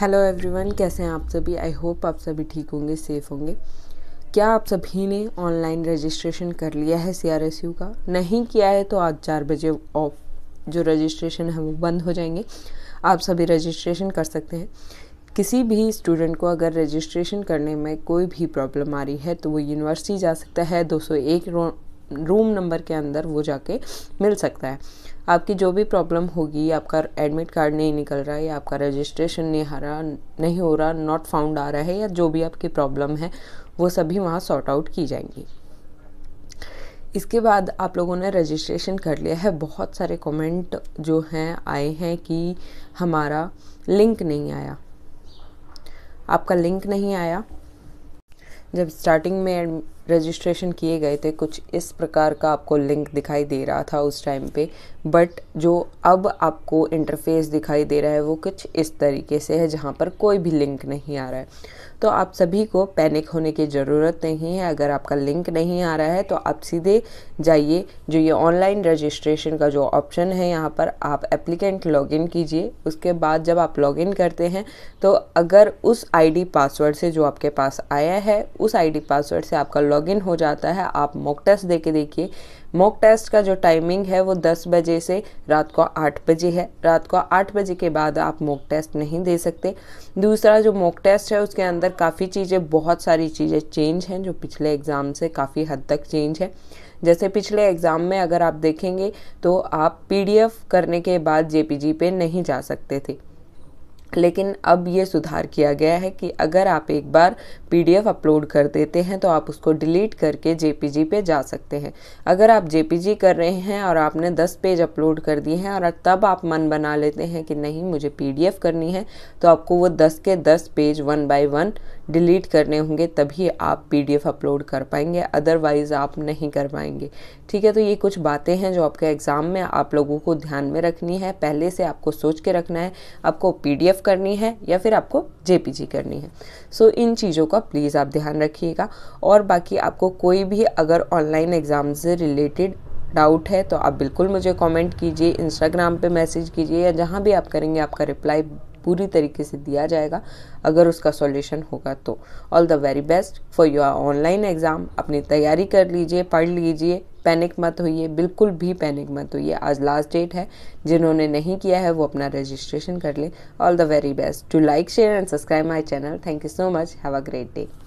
hello everyone कैसे हैं आप सभी आई होप आप सभी ठीक होंगे सेफ होंगे क्या आप सभी ने ऑनलाइन रजिस्ट्रेशन कर लिया है सी का नहीं किया है तो आज चार बजे ऑफ जो रजिस्ट्रेशन है वो बंद हो जाएंगे आप सभी रजिस्ट्रेशन कर सकते हैं किसी भी स्टूडेंट को अगर रजिस्ट्रेशन करने में कोई भी प्रॉब्लम आ रही है तो वो यूनिवर्सिटी जा सकता है 201 रूम नंबर के अंदर वो जाके मिल सकता है आपकी जो भी प्रॉब्लम होगी आपका एडमिट कार्ड नहीं निकल रहा है या आपका रजिस्ट्रेशन नहीं हरा नहीं हो रहा नॉट फाउंड आ रहा है या जो भी आपकी प्रॉब्लम है वो सभी वहाँ सॉर्ट आउट की जाएंगी इसके बाद आप लोगों ने रजिस्ट्रेशन कर लिया है बहुत सारे कमेंट जो हैं आए हैं कि हमारा लिंक नहीं आया आपका लिंक नहीं आया जब स्टार्टिंग में रजिस्ट्रेशन किए गए थे कुछ इस प्रकार का आपको लिंक दिखाई दे रहा था उस टाइम पे बट जो अब आपको इंटरफेस दिखाई दे रहा है वो कुछ इस तरीके से है जहाँ पर कोई भी लिंक नहीं आ रहा है तो आप सभी को पैनिक होने की ज़रूरत नहीं है अगर आपका लिंक नहीं आ रहा है तो आप सीधे जाइए जो ये ऑनलाइन रजिस्ट्रेशन का जो ऑप्शन है यहाँ पर आप एप्लीकेंट लॉगिन कीजिए उसके बाद जब आप लॉगिन करते हैं तो अगर उस आईडी पासवर्ड से जो आपके पास आया है उस आईडी पासवर्ड से आपका लॉगिन हो जाता है आप मॉक टेस्ट दे के देखिए मॉक टेस्ट का जो टाइमिंग है वो 10 बजे से रात को 8 बजे है रात को 8 बजे के बाद आप मॉक टेस्ट नहीं दे सकते दूसरा जो मॉक टेस्ट है उसके अंदर काफ़ी चीज़ें बहुत सारी चीज़ें चेंज हैं जो पिछले एग्ज़ाम से काफ़ी हद तक चेंज है जैसे पिछले एग्ज़ाम में अगर आप देखेंगे तो आप पीडीएफ करने के बाद जेपीजी पे नहीं जा सकते थे लेकिन अब ये सुधार किया गया है कि अगर आप एक बार पीडीएफ अपलोड कर देते हैं तो आप उसको डिलीट करके जेपीजी पे जा सकते हैं अगर आप जेपीजी कर रहे हैं और आपने 10 पेज अपलोड कर दिए हैं और तब आप मन बना लेते हैं कि नहीं मुझे पीडीएफ करनी है तो आपको वो 10 के 10 page one by one delete करने होंगे तभी आप पी अपलोड कर पाएंगे अदरवाइज़ आप नहीं कर पाएंगे ठीक है तो ये कुछ बातें हैं जो आपके एग्ज़ाम में आप लोगों को ध्यान में रखनी है पहले से आपको सोच के रखना है आपको पी एफ करनी है या फिर आपको जी करनी है सो so, इन चीज़ों का प्लीज़ आप ध्यान रखिएगा और बाकी आपको कोई भी अगर ऑनलाइन एग्ज़ाम से रिलेटेड डाउट है तो आप बिल्कुल मुझे कमेंट कीजिए इंस्टाग्राम पे मैसेज कीजिए या जहाँ भी आप करेंगे आपका रिप्लाई पूरी तरीके से दिया जाएगा अगर उसका सॉल्यूशन होगा तो all the very best for your online exam अपनी तैयारी कर लीजिए पढ़ लीजिए पैनिक मत होइए बिल्कुल भी पैनिक मत होइए आज लास्ट डेट है जिन्होंने नहीं किया है वो अपना रजिस्ट्रेशन कर लें all the very best to like share and subscribe my channel thank you so much have a great day